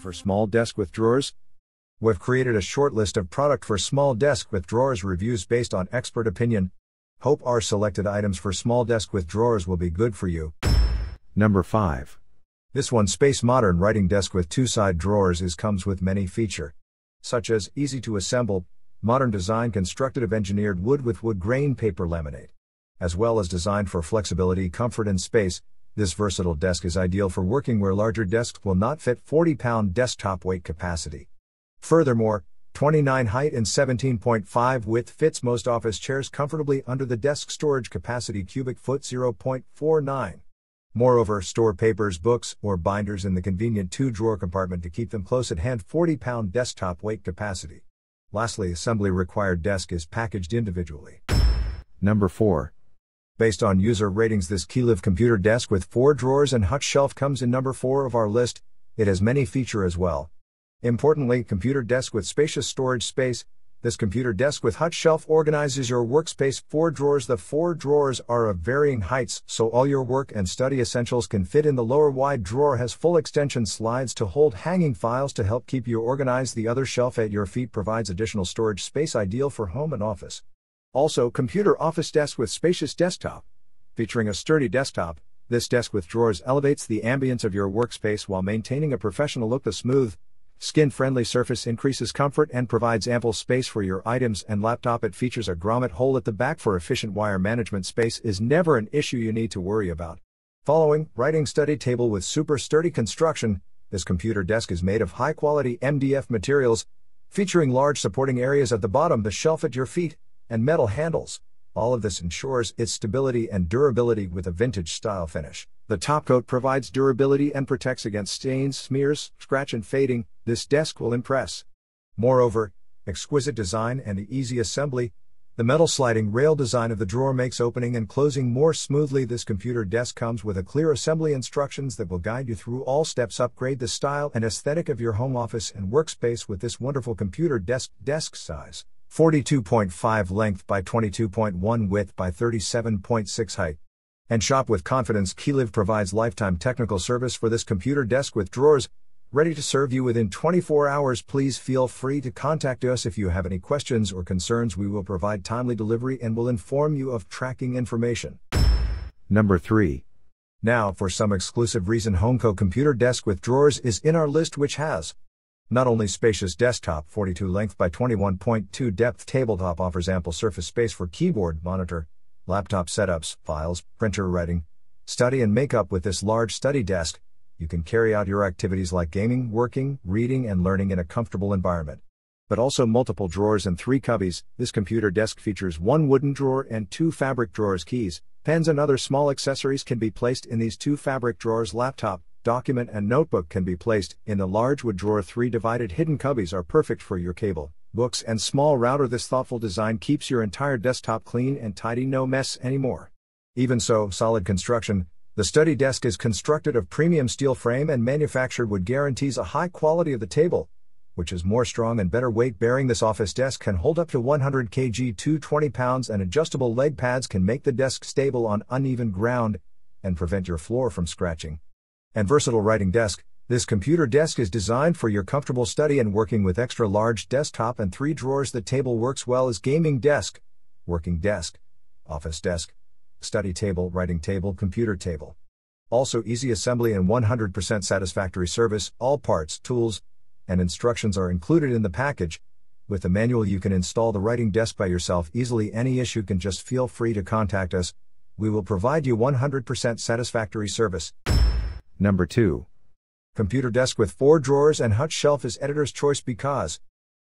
for small desk with drawers? We've created a short list of product for small desk with drawers reviews based on expert opinion. Hope our selected items for small desk with drawers will be good for you. Number 5. This one space modern writing desk with two side drawers is comes with many feature such as easy to assemble, modern design constructed of engineered wood with wood grain paper laminate, as well as designed for flexibility, comfort and space, this versatile desk is ideal for working where larger desks will not fit 40 pound desktop weight capacity. Furthermore, 29 height and 17.5 width fits most office chairs comfortably under the desk storage capacity cubic foot 0.49. Moreover, store papers, books, or binders in the convenient two drawer compartment to keep them close at hand 40 pound desktop weight capacity. Lastly, assembly required desk is packaged individually. Number 4. Based on user ratings, this Keylive computer desk with four drawers and hut shelf comes in number four of our list. It has many feature as well. Importantly, computer desk with spacious storage space. This computer desk with hut shelf organizes your workspace. Four drawers. The four drawers are of varying heights, so all your work and study essentials can fit in the lower wide drawer. Has full extension slides to hold hanging files to help keep you organized. The other shelf at your feet provides additional storage space ideal for home and office. Also, computer office desk with spacious desktop. Featuring a sturdy desktop, this desk with drawers elevates the ambience of your workspace while maintaining a professional look. The smooth, skin friendly surface increases comfort and provides ample space for your items and laptop. It features a grommet hole at the back for efficient wire management. Space is never an issue you need to worry about. Following, writing study table with super sturdy construction. This computer desk is made of high quality MDF materials, featuring large supporting areas at the bottom, the shelf at your feet, and metal handles. All of this ensures its stability and durability with a vintage style finish. The topcoat provides durability and protects against stains, smears, scratch, and fading. This desk will impress. Moreover, exquisite design and the easy assembly. The metal sliding rail design of the drawer makes opening and closing more smoothly. This computer desk comes with a clear assembly instructions that will guide you through all steps. Upgrade the style and aesthetic of your home office and workspace with this wonderful computer desk desk size. 42.5 length by 22.1 width by 37.6 height. And shop with confidence. Keylive provides lifetime technical service for this computer desk with drawers ready to serve you within 24 hours. Please feel free to contact us if you have any questions or concerns. We will provide timely delivery and will inform you of tracking information. Number 3. Now, for some exclusive reason, Homeco Computer Desk with Drawers is in our list, which has not only spacious desktop 42 length by 21.2 depth tabletop offers ample surface space for keyboard, monitor, laptop setups, files, printer writing, study and makeup. with this large study desk, you can carry out your activities like gaming, working, reading and learning in a comfortable environment. But also multiple drawers and three cubbies, this computer desk features one wooden drawer and two fabric drawers keys, pens and other small accessories can be placed in these two fabric drawers laptop, document and notebook can be placed in the large wood drawer. Three divided hidden cubbies are perfect for your cable, books and small router. This thoughtful design keeps your entire desktop clean and tidy, no mess anymore. Even so, solid construction, the study desk is constructed of premium steel frame and manufactured wood guarantees a high quality of the table, which is more strong and better weight bearing. This office desk can hold up to 100 kg, 220 pounds, and adjustable leg pads can make the desk stable on uneven ground and prevent your floor from scratching and versatile writing desk, this computer desk is designed for your comfortable study and working with extra large desktop and three drawers. The table works well as gaming desk, working desk, office desk, study table, writing table, computer table. Also easy assembly and 100% satisfactory service, all parts, tools, and instructions are included in the package. With the manual, you can install the writing desk by yourself easily. Any issue can just feel free to contact us. We will provide you 100% satisfactory service. Number 2. Computer desk with four drawers and hut shelf is editor's choice because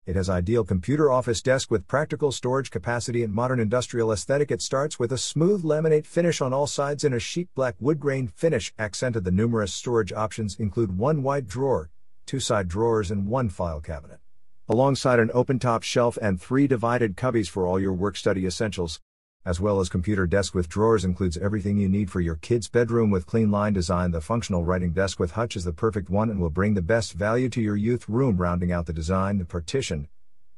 it has ideal computer office desk with practical storage capacity and modern industrial aesthetic. It starts with a smooth laminate finish on all sides in a chic black wood grain finish. Accented the numerous storage options include one wide drawer, two side drawers, and one file cabinet. Alongside an open top shelf and three divided cubbies for all your work study essentials, as well as computer desk with drawers includes everything you need for your kid's bedroom with clean line design. The functional writing desk with Hutch is the perfect one and will bring the best value to your youth room, rounding out the design, the partition.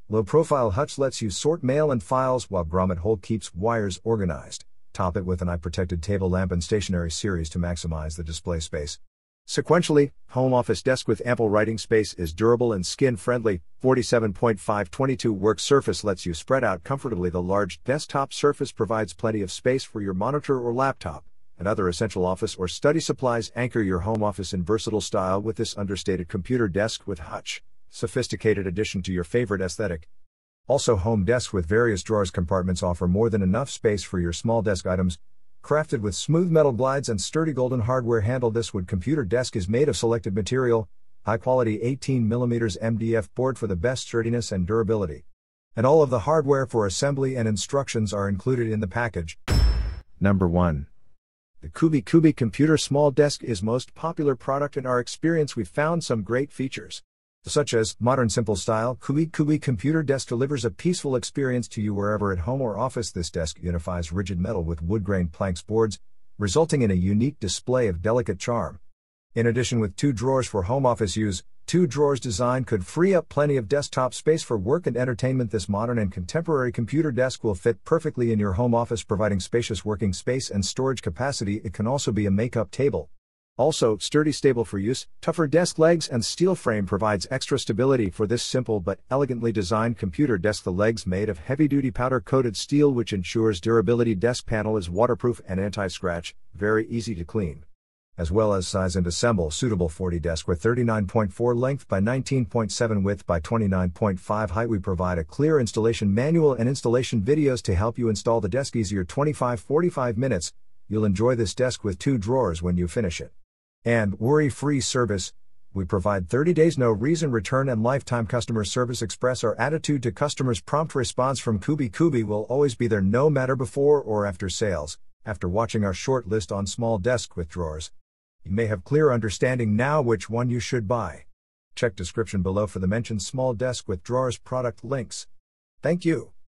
Low profile Hutch lets you sort mail and files while grommet hole keeps wires organized. Top it with an eye protected table lamp and stationary series to maximize the display space. Sequentially, home office desk with ample writing space is durable and skin friendly. 47.522 work surface lets you spread out comfortably. The large desktop surface provides plenty of space for your monitor or laptop, and other essential office or study supplies. Anchor your home office in versatile style with this understated computer desk with Hutch, sophisticated addition to your favorite aesthetic. Also, home desks with various drawers compartments offer more than enough space for your small desk items. Crafted with smooth metal glides and sturdy golden hardware handle, this wood computer desk is made of selected material, high quality 18mm MDF board for the best sturdiness and durability. And all of the hardware for assembly and instructions are included in the package. Number 1. The Kubi Kubi Computer Small Desk is most popular product in our experience we found some great features such as modern simple style Kui Kui computer desk delivers a peaceful experience to you wherever at home or office. This desk unifies rigid metal with wood grain planks boards, resulting in a unique display of delicate charm. In addition, with two drawers for home office use, two drawers design could free up plenty of desktop space for work and entertainment. This modern and contemporary computer desk will fit perfectly in your home office, providing spacious working space and storage capacity. It can also be a makeup table, also, sturdy stable for use, tougher desk legs and steel frame provides extra stability for this simple but elegantly designed computer desk. The legs made of heavy-duty powder-coated steel which ensures durability desk panel is waterproof and anti-scratch, very easy to clean. As well as size and assemble suitable 40 desk with 39.4 length by 19.7 width by 29.5 height. We provide a clear installation manual and installation videos to help you install the desk easier 25-45 minutes. You'll enjoy this desk with two drawers when you finish it and worry-free service. We provide 30 days no reason return and lifetime customer service. Express our attitude to customers. Prompt response from Kubi Kubi will always be there no matter before or after sales. After watching our short list on small desk with drawers, you may have clear understanding now which one you should buy. Check description below for the mentioned small desk with drawers product links. Thank you.